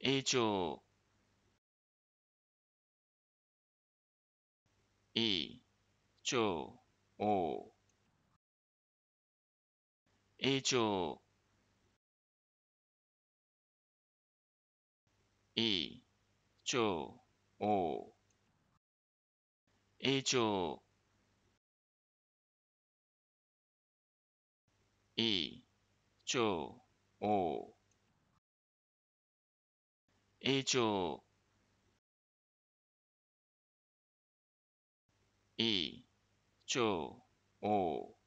一九一九五一九一九五一九一九五。以上 E 上 O